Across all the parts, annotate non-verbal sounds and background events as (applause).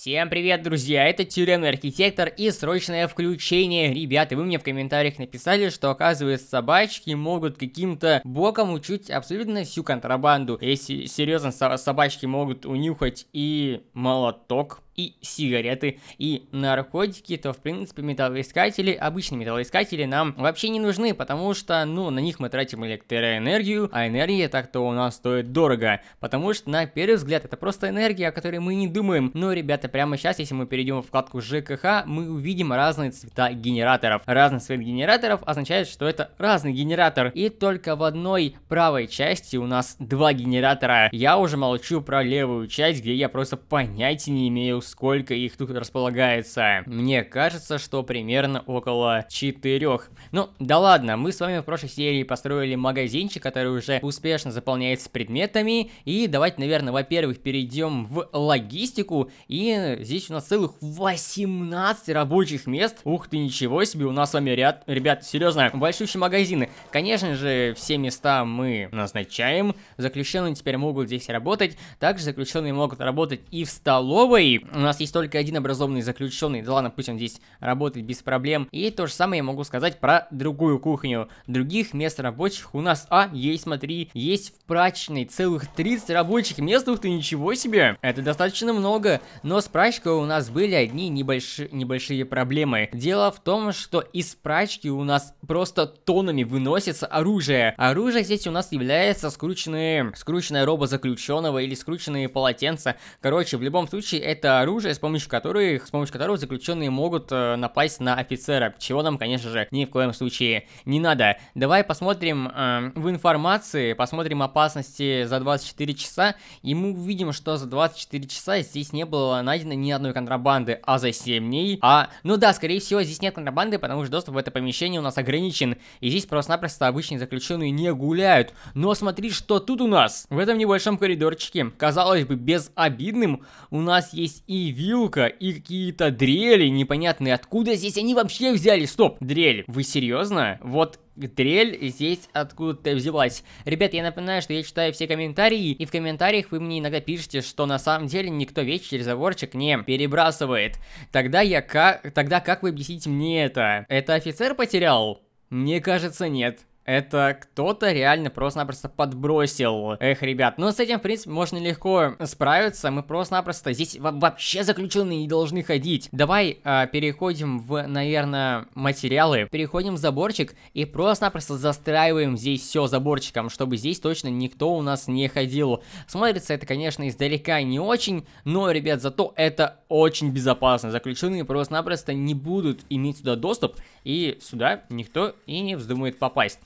Всем привет, друзья! Это Тюремный Архитектор и срочное включение. Ребята, вы мне в комментариях написали, что оказывается собачки могут каким-то боком учить абсолютно всю контрабанду. Если серьезно, собачки могут унюхать и молоток, и сигареты, и наркотики, то, в принципе, металлоискатели, обычные металлоискатели нам вообще не нужны, потому что, ну, на них мы тратим электроэнергию, а энергия так-то у нас стоит дорого, потому что, на первый взгляд, это просто энергия, о которой мы не думаем. Но, ребята, прямо сейчас, если мы перейдем в вкладку ЖКХ, мы увидим разные цвета генераторов. Разный цвет генераторов означает, что это разный генератор, и только в одной правой части у нас два генератора. Я уже молчу про левую часть, где я просто понятия не имею, сколько их тут располагается. Мне кажется, что примерно около четырех. Ну, да ладно, мы с вами в прошлой серии построили магазинчик, который уже успешно заполняется предметами. И давайте, наверное, во-первых, перейдем в логистику. И здесь у нас целых 18 рабочих мест. Ух ты, ничего себе, у нас с вами ряд, ребят, серьезно, большущие магазины. Конечно же, все места мы назначаем. Заключенные теперь могут здесь работать. Также заключенные могут работать и в столовой. У нас есть только один образованный заключенный, да ладно, пусть он здесь работает без проблем. И то же самое я могу сказать про другую кухню. Других мест рабочих у нас, а, есть, смотри, есть в прачечной целых 30 рабочих мест, ух ты, ничего себе! Это достаточно много, но с прачкой у нас были одни небольшие, небольшие проблемы. Дело в том, что из прачки у нас просто тонами выносится оружие. Оружие здесь у нас является скрученные, скрученная роба заключенного или скрученные полотенца. Короче, в любом случае, это оружие, с помощью которых, с помощью которого заключенные могут э, напасть на офицера, чего нам, конечно же, ни в коем случае не надо. Давай посмотрим э, в информации, посмотрим опасности за 24 часа, и мы увидим, что за 24 часа здесь не было найдено ни одной контрабанды, а за 7 дней, а... Ну да, скорее всего, здесь нет контрабанды, потому что доступ в это помещение у нас ограничен, и здесь просто-напросто обычные заключенные не гуляют. Но смотри, что тут у нас! В этом небольшом коридорчике, казалось бы, безобидным, у нас есть и вилка, и какие-то дрели непонятные. Откуда здесь они вообще взяли? Стоп, дрель. Вы серьезно? Вот дрель здесь откуда-то взялась. Ребят, я напоминаю, что я читаю все комментарии, и в комментариях вы мне иногда пишете, что на самом деле никто вещи через заборчик не перебрасывает. Тогда я как... Тогда как вы объясните мне это? Это офицер потерял? Мне кажется, нет это кто-то реально просто-напросто подбросил. Эх, ребят, ну с этим, в принципе, можно легко справиться. Мы просто-напросто здесь вообще заключенные не должны ходить. Давай э, переходим в, наверное, материалы. Переходим в заборчик и просто-напросто застраиваем здесь все заборчиком, чтобы здесь точно никто у нас не ходил. Смотрится это, конечно, издалека не очень, но, ребят, зато это очень безопасно. Заключенные просто-напросто не будут иметь сюда доступ, и сюда никто и не вздумает попасть.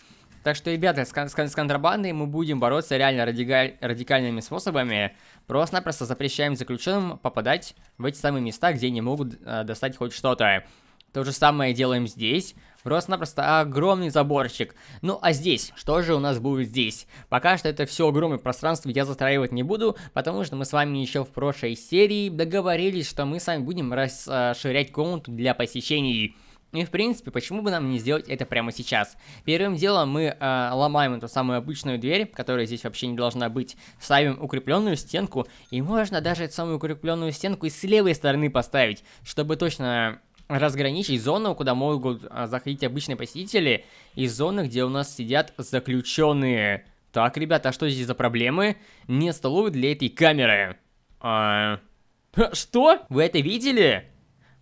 Так что, ребята, с, кон- с контрабандой мы будем бороться реально радикаль- радикальными способами. Просто-напросто запрещаем заключенным попадать в эти самые места, где они могут э, достать хоть что-то. То же самое делаем здесь. Просто-напросто огромный заборчик. Ну а здесь, что же у нас будет здесь? Пока что это все огромное пространство я застраивать не буду, потому что мы с вами еще в прошлой серии договорились, что мы с вами будем расширять комнату для посещений. Ну и в принципе, почему бы нам не сделать это прямо сейчас? Первым делом мы э, ломаем эту самую обычную дверь, которая здесь вообще не должна быть, ставим укрепленную стенку, и можно даже эту самую укрепленную стенку и с левой стороны поставить, чтобы точно разграничить зону, куда могут э, заходить обычные посетители, и зоны, где у нас сидят заключенные. Так, ребята, а что здесь за проблемы? Нет столовой для этой камеры. А... (laughs) Что? Вы это видели?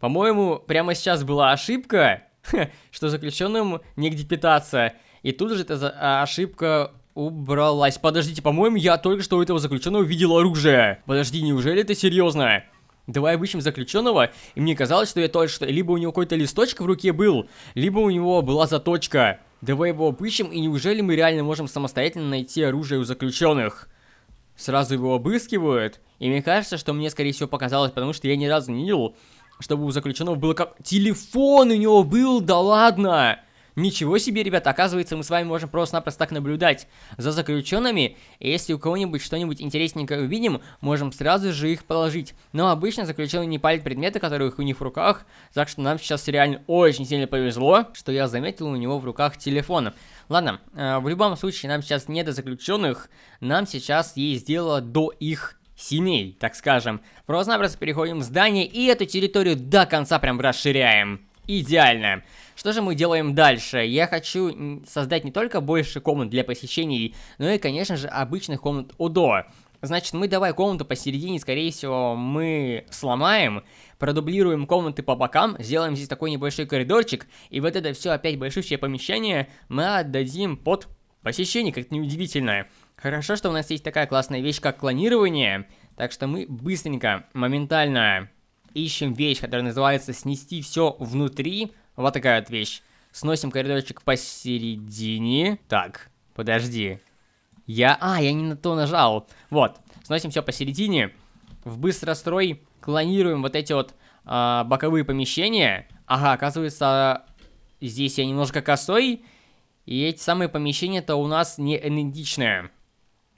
По-моему, прямо сейчас была ошибка, (laughs) что заключенным негде питаться. И тут же эта а, ошибка убралась. Подождите, по-моему, я только что у этого заключенного видел оружие. Подожди, неужели это серьезно? Давай обыщем заключенного, и мне казалось, что я только что... Либо у него какой-то листочек в руке был, либо у него была заточка. Давай его обыщем, и неужели мы реально можем самостоятельно найти оружие у заключенных? Сразу его обыскивают, и мне кажется, что мне, скорее всего, показалось, потому что я ни разу не видел чтобы у заключенного было как... Телефон у него был, да ладно! Ничего себе, ребята, оказывается, мы с вами можем просто-напросто так наблюдать за заключенными. И если у кого-нибудь что-нибудь интересненькое увидим, можем сразу же их положить. Но обычно заключенные не палят предметы, которые у них в руках, так что нам сейчас реально очень сильно повезло, что я заметил у него в руках телефон. Ладно, э, в любом случае, нам сейчас не до заключенных, нам сейчас есть дело до их семей, так скажем. Просто-напросто переходим в здание и эту территорию до конца прям расширяем. Идеально. Что же мы делаем дальше? Я хочу создать не только больше комнат для посещений, но и, конечно же, обычных комнат ОДО. Значит, мы давай комнату посередине, скорее всего, мы сломаем, продублируем комнаты по бокам, сделаем здесь такой небольшой коридорчик, и вот это все опять большущее помещение мы отдадим под посещение, как-то неудивительно. Хорошо, что у нас есть такая классная вещь, как клонирование. Так что мы быстренько, моментально ищем вещь, которая называется «снести все внутри». Вот такая вот вещь. Сносим коридорчик посередине. Так, подожди. Я... А, я не на то нажал. Вот, сносим все посередине. В быстрострой клонируем вот эти вот э, боковые помещения. Ага, оказывается, здесь я немножко косой. И эти самые помещения-то у нас не энергичные.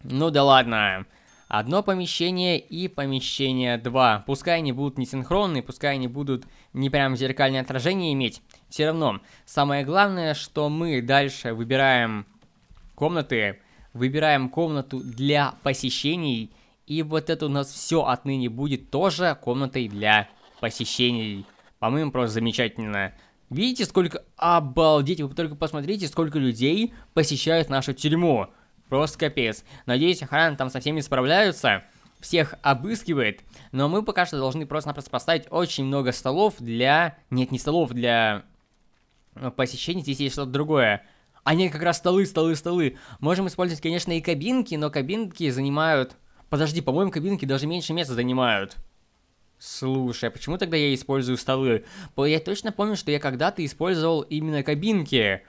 Ну да ладно. Одно помещение и помещение 2. Пускай они будут не синхронные, пускай они будут не прям зеркальное отражение иметь. Все равно. Самое главное, что мы дальше выбираем комнаты. Выбираем комнату для посещений. И вот это у нас все отныне будет тоже комнатой для посещений. По-моему, просто замечательно. Видите, сколько... Обалдеть! Вы только посмотрите, сколько людей посещают нашу тюрьму. Просто капец. Надеюсь, охрана там со всеми справляются всех обыскивает, но мы пока что должны просто-напросто поставить очень много столов для... Нет, не столов, для э, посещения, здесь есть что-то другое. А нет, как раз столы, столы, столы. Можем использовать, конечно, и кабинки, но кабинки занимают... Подожди, по-моему, кабинки даже меньше места занимают. Слушай, а почему тогда я использую столы? Я точно помню, что я когда-то использовал именно кабинки.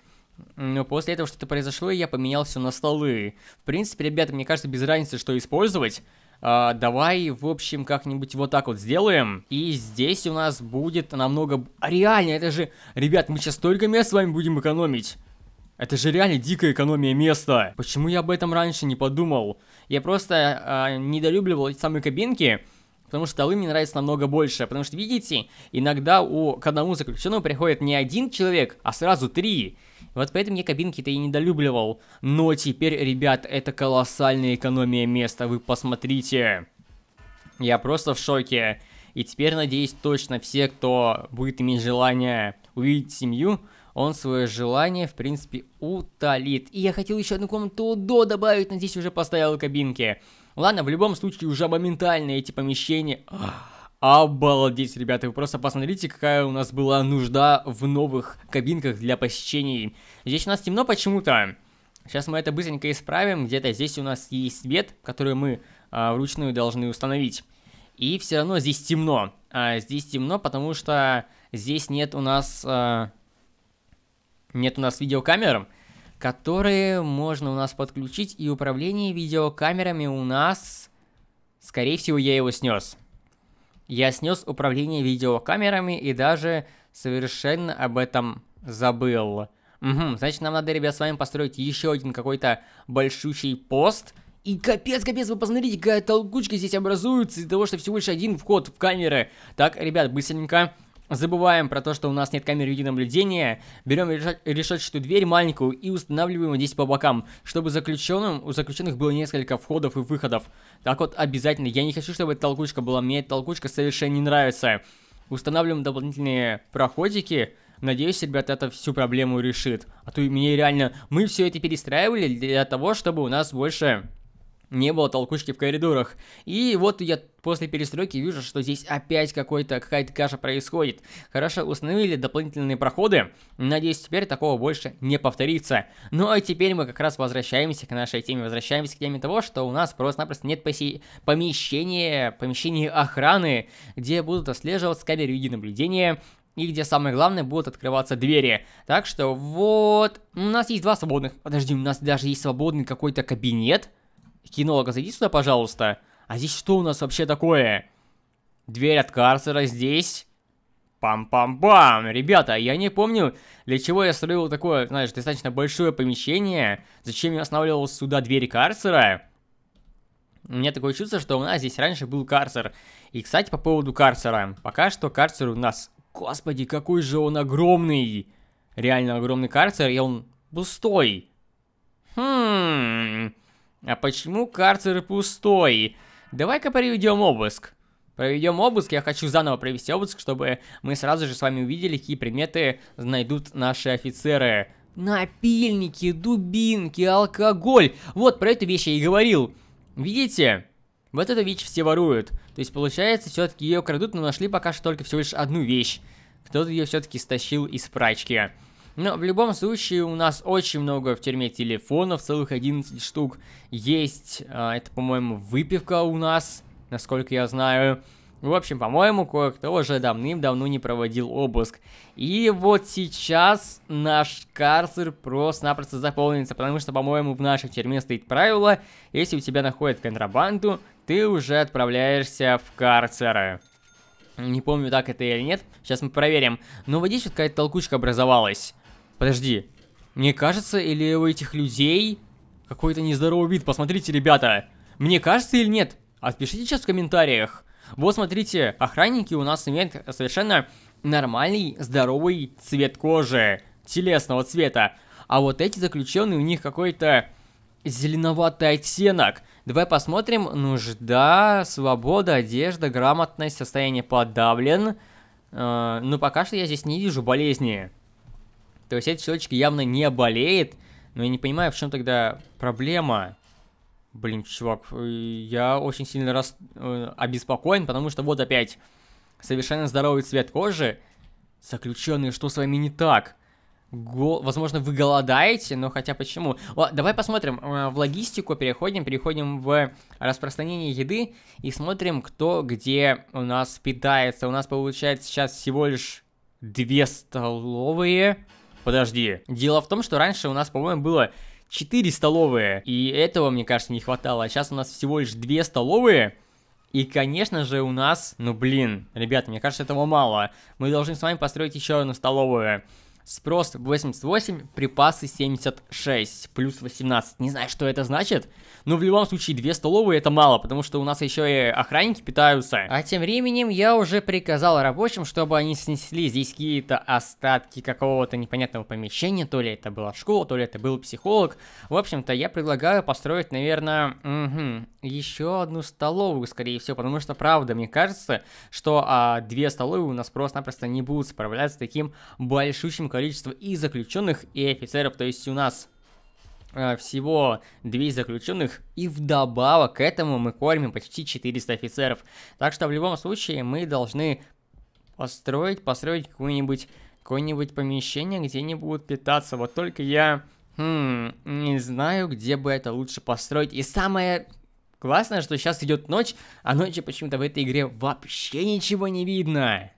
Но после этого что-то произошло, и я поменял все на столы. В принципе, ребята, мне кажется, без разницы, что использовать. А, давай, в общем, как-нибудь вот так вот сделаем. И здесь у нас будет намного... А реально, это же... Ребят, мы сейчас столько мест с вами будем экономить. Это же реально дикая экономия места. Почему я об этом раньше не подумал? Я просто а, недолюбливал эти самые кабинки... Потому что столы мне нравятся намного больше. Потому что, видите, иногда у, к одному заключенному приходит не один человек, а сразу три. Вот поэтому я кабинки-то и недолюбливал. Но теперь, ребят, это колоссальная экономия места, вы посмотрите. Я просто в шоке. И теперь, надеюсь, точно все, кто будет иметь желание увидеть семью, он свое желание, в принципе, утолит. И я хотел еще одну комнату до добавить, но здесь уже поставил кабинки. Ладно, в любом случае уже моментально эти помещения... Ах. Обалдеть, ребята, вы просто посмотрите, какая у нас была нужда в новых кабинках для посещений. Здесь у нас темно почему-то. Сейчас мы это быстренько исправим. Где-то здесь у нас есть свет, который мы а, вручную должны установить. И все равно здесь темно. А, здесь темно, потому что здесь нет у нас... А, нет у нас видеокамер, которые можно у нас подключить. И управление видеокамерами у нас... Скорее всего, я его снес. Я снес управление видеокамерами и даже совершенно об этом забыл. Угу, значит, нам надо, ребят, с вами построить еще один какой-то большущий пост. И капец, капец, вы посмотрите, какая толкучка здесь образуется из-за того, что всего лишь один вход в камеры. Так, ребят, быстренько Забываем про то, что у нас нет камеры видеонаблюдения, берем решетчатую дверь маленькую и устанавливаем ее здесь по бокам, чтобы заключенным, у заключенных было несколько входов и выходов. Так вот, обязательно. Я не хочу, чтобы эта толкучка была, мне эта толкучка совершенно не нравится. Устанавливаем дополнительные проходики. Надеюсь, ребят, это всю проблему решит. А то мне реально... Мы все это перестраивали для того, чтобы у нас больше не было толкучки в коридорах. И вот я после перестройки вижу, что здесь опять какой-то какая-то каша происходит. Хорошо, установили дополнительные проходы. Надеюсь, теперь такого больше не повторится. Ну а теперь мы как раз возвращаемся к нашей теме. Возвращаемся к теме того, что у нас просто-напросто нет поси... помещения, помещения охраны, где будут отслеживаться камеры видеонаблюдения, и где самое главное будут открываться двери. Так что вот, у нас есть два свободных. Подожди, у нас даже есть свободный какой-то кабинет. Кинолога, зайди сюда, пожалуйста. А здесь что у нас вообще такое? Дверь от карцера здесь. Пам-пам-пам! Ребята, я не помню, для чего я строил такое, знаешь, достаточно большое помещение. Зачем я останавливал сюда дверь карцера? У меня такое чувство, что у нас здесь раньше был карцер. И, кстати, по поводу карцера. Пока что карцер у нас... Господи, какой же он огромный! Реально огромный карцер, и он пустой. Хм... А почему карцер пустой? Давай-ка проведем обыск. Проведем обыск, я хочу заново провести обыск, чтобы мы сразу же с вами увидели, какие предметы найдут наши офицеры. Напильники, дубинки, алкоголь. Вот про эту вещь я и говорил. Видите? Вот эту вещь все воруют. То есть получается, все-таки ее крадут, но нашли пока что только всего лишь одну вещь. Кто-то ее все-таки стащил из прачки. Но в любом случае у нас очень много в тюрьме телефонов, целых 11 штук есть. А, это, по-моему, выпивка у нас, насколько я знаю. В общем, по-моему, кое-кто уже давным-давно не проводил обыск. И вот сейчас наш карцер просто-напросто заполнится, потому что, по-моему, в нашей тюрьме стоит правило, если у тебя находят контрабанду, ты уже отправляешься в карцеры. Не помню, так это или нет. Сейчас мы проверим. Но вот здесь вот какая-то толкучка образовалась. Подожди. Мне кажется, или у этих людей какой-то нездоровый вид? Посмотрите, ребята. Мне кажется или нет? Отпишите сейчас в комментариях. Вот смотрите, охранники у нас имеют совершенно нормальный здоровый цвет кожи, телесного цвета. А вот эти заключенные, у них какой-то зеленоватый оттенок. Давай посмотрим. Нужда, свобода, одежда, грамотность, состояние подавлен. Э, но пока что я здесь не вижу болезни. То есть этот человечек явно не болеет, но я не понимаю, в чем тогда проблема. Блин, чувак, э, я очень сильно рас... Э, обеспокоен, потому что вот опять совершенно здоровый цвет кожи. Заключенные, что с вами не так? Гол... Возможно, вы голодаете, но хотя почему? О, давай посмотрим э, в логистику, переходим, переходим в распространение еды и смотрим, кто где у нас питается. У нас получается сейчас всего лишь две столовые. Подожди. Дело в том, что раньше у нас, по-моему, было 4 столовые, и этого, мне кажется, не хватало. А сейчас у нас всего лишь 2 столовые, и, конечно же, у нас, ну блин, ребят, мне кажется, этого мало. Мы должны с вами построить еще одну столовую спрос 88, припасы 76, плюс 18. Не знаю, что это значит, но в любом случае 2 столовые это мало, потому что у нас еще и охранники питаются. А тем временем я уже приказал рабочим, чтобы они снесли здесь какие-то остатки какого-то непонятного помещения, то ли это была школа, то ли это был психолог. В общем-то, я предлагаю построить, наверное, угу, еще одну столовую, скорее всего, потому что, правда, мне кажется, что а, две столовые у нас просто-напросто не будут справляться с таким большущим количество и заключенных, и офицеров. То есть у нас э, всего 2 заключенных, и вдобавок к этому мы кормим почти 400 офицеров. Так что в любом случае мы должны построить, построить какое-нибудь какое-нибудь помещение, где они будут питаться. Вот только я хм, не знаю, где бы это лучше построить. И самое классное, что сейчас идет ночь, а ночью почему-то в этой игре вообще ничего не видно.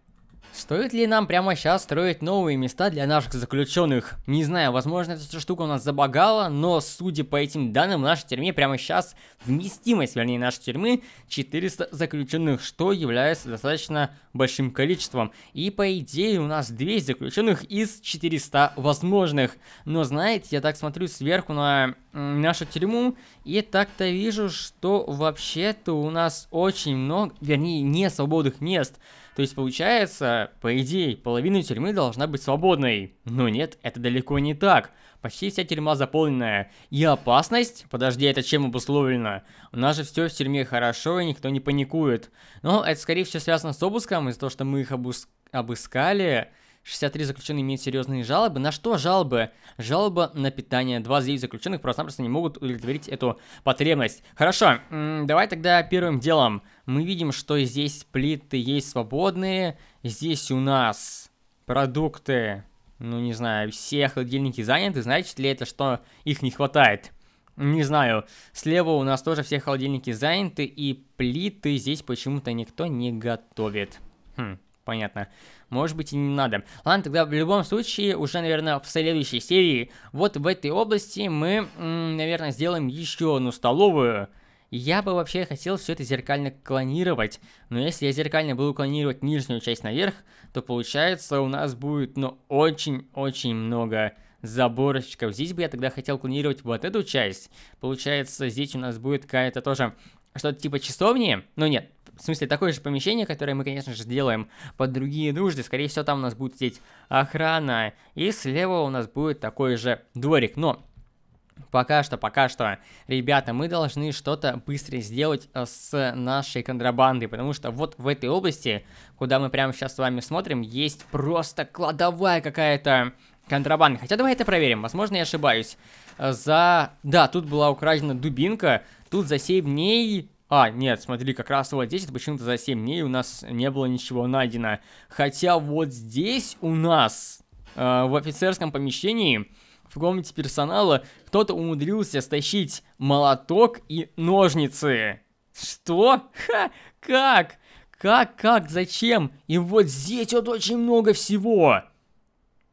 Стоит ли нам прямо сейчас строить новые места для наших заключенных? Не знаю, возможно, эта штука у нас забагала, но судя по этим данным, в нашей тюрьме прямо сейчас вместимость, вернее, нашей тюрьмы 400 заключенных, что является достаточно большим количеством. И по идее у нас 200 заключенных из 400 возможных. Но знаете, я так смотрю сверху на нашу тюрьму. И так-то вижу, что вообще-то у нас очень много, вернее, не свободных мест. То есть получается, по идее, половина тюрьмы должна быть свободной. Но нет, это далеко не так. Почти вся тюрьма заполненная. И опасность? Подожди, это чем обусловлено? У нас же все в тюрьме хорошо, и никто не паникует. Но это скорее всего связано с обыском, из-за того, что мы их обыск... обыскали 63 заключенные имеют серьезные жалобы. На что жалобы? Жалоба на питание. 29 заключенных просто-напросто не могут удовлетворить эту потребность. Хорошо, давай тогда первым делом. Мы видим, что здесь плиты есть свободные. Здесь у нас продукты, ну не знаю, все холодильники заняты. Значит ли это, что их не хватает? Не знаю. Слева у нас тоже все холодильники заняты, и плиты здесь почему-то никто не готовит. Хм, понятно может быть и не надо. Ладно, тогда в любом случае, уже, наверное, в следующей серии, вот в этой области мы, наверное, сделаем еще одну столовую. Я бы вообще хотел все это зеркально клонировать, но если я зеркально буду клонировать нижнюю часть наверх, то получается у нас будет, ну, очень-очень много заборочков. Здесь бы я тогда хотел клонировать вот эту часть. Получается, здесь у нас будет какая-то тоже что-то типа часовни, но нет, в смысле, такое же помещение, которое мы, конечно же, сделаем под другие нужды. Скорее всего, там у нас будет сидеть охрана, и слева у нас будет такой же дворик. Но Пока что, пока что, ребята, мы должны что-то быстро сделать э, с нашей контрабандой, потому что вот в этой области, куда мы прямо сейчас с вами смотрим, есть просто кладовая какая-то контрабанда. Хотя давай это проверим, возможно, я ошибаюсь. Э, за... Да, тут была украдена дубинка, тут за 7 дней а, нет, смотри, как раз вот здесь это почему-то за 7 дней у нас не было ничего найдено. Хотя вот здесь у нас, э, в офицерском помещении, в комнате персонала, кто-то умудрился стащить молоток и ножницы. Что? Ха! Как? Как, как, зачем? И вот здесь вот очень много всего.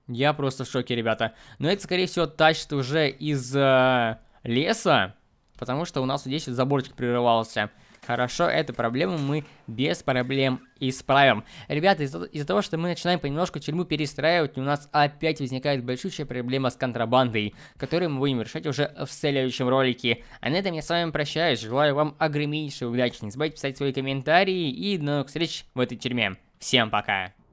Я просто в шоке, ребята. Но это, скорее всего, тащит уже из э, леса потому что у нас здесь заборчик прерывался. Хорошо, эту проблему мы без проблем исправим. Ребята, из-за из того, что мы начинаем понемножку тюрьму перестраивать, у нас опять возникает большущая проблема с контрабандой, которую мы будем решать уже в следующем ролике. А на этом я с вами прощаюсь, желаю вам огромнейшей удачи, не забывайте писать свои комментарии и до новых встреч в этой тюрьме. Всем пока!